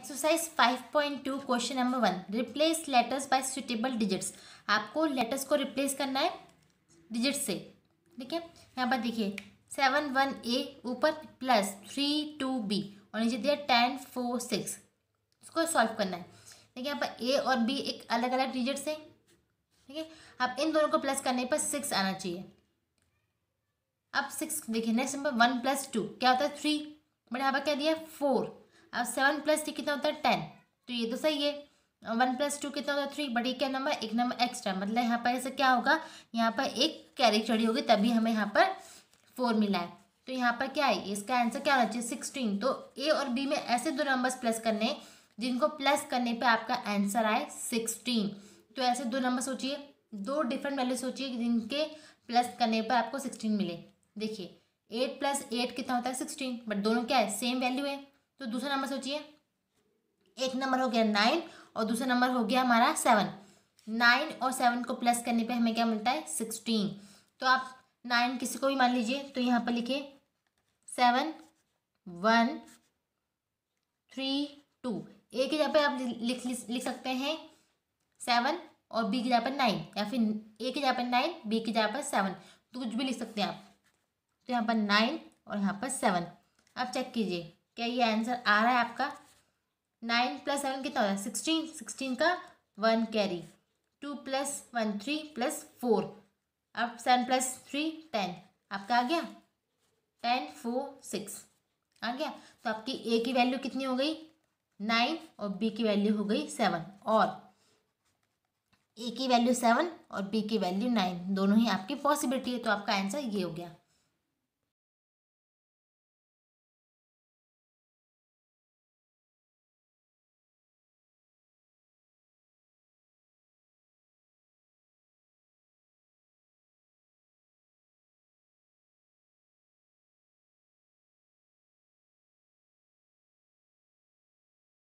exercise 5.2 question number one replace letters by suitable digits आपको letters को replace करना है डिजिट से ठीक है यहाँ पर देखिए सेवन वन ए ऊपर प्लस थ्री टू बी और नीचे दिया टेन फोर सिक्स इसको सॉल्व करना है देखिए यहाँ पर ए और बी एक अलग अलग डिजिट्स हैं ठीक है अब इन दोनों को प्लस करने पर सिक्स आना चाहिए अब सिक्स देखिए next number one plus two क्या होता है थ्री बट यहाँ पर क्या दिया फोर अब सेवन प्लस थ्री कितना होता है टेन तो ये तो सही है वन प्लस टू कितना होता है थ्री बट ये क्या नंबर एक नंबर एक्स्ट्रा मतलब यहाँ पर ऐसा क्या होगा यहाँ पर एक कैरी चढ़ी होगी तभी हमें यहाँ पर फोर मिला है तो यहाँ पर क्या है इसका आंसर क्या होना चाहिए सिक्सटीन तो ए और बी में ऐसे दो नंबर्स प्लस करने जिनको प्लस करने पे आपका आंसर आए सिक्सटीन तो ऐसे दो नंबर सोचिए दो डिफरेंट वैल्यू सोचिए जिनके प्लस करने पर आपको सिक्सटीन मिले देखिए एट प्लस एट कितना होता है सिक्सटीन बट दोनों क्या है सेम वैल्यू है तो दूसरा नंबर सोचिए एक नंबर हो गया नाइन और दूसरा नंबर हो गया हमारा सेवन नाइन और सेवन को प्लस करने पे हमें क्या मिलता है सिक्सटीन तो आप नाइन किसी को भी मान लीजिए तो यहाँ पर लिखिए seven one three two A की जगह पर आप लिख लिख सकते हैं सेवन और बी की जगह पर नाइन या फिर ए की जगह पर नाइन बी की जगह पर सेवन तो कुछ भी लिख सकते हैं आप तो यहाँ पर नाइन और यहाँ पर सेवन आप चेक कीजिए क्या ये आंसर आ रहा है आपका नाइन प्लस सेवन कितना होता है सिक्सटीन सिक्सटीन का one carry two plus one three plus four अब सेवन प्लस थ्री टेन आपका आ गया टेन फोर सिक्स आ गया तो आपकी ए की वैल्यू कितनी हो गई नाइन और बी की वैल्यू हो गई सेवन और ए की वैल्यू सेवन और बी की वैल्यू नाइन दोनों ही आपकी पॉसिबिलिटी है तो आपका आंसर ये हो गया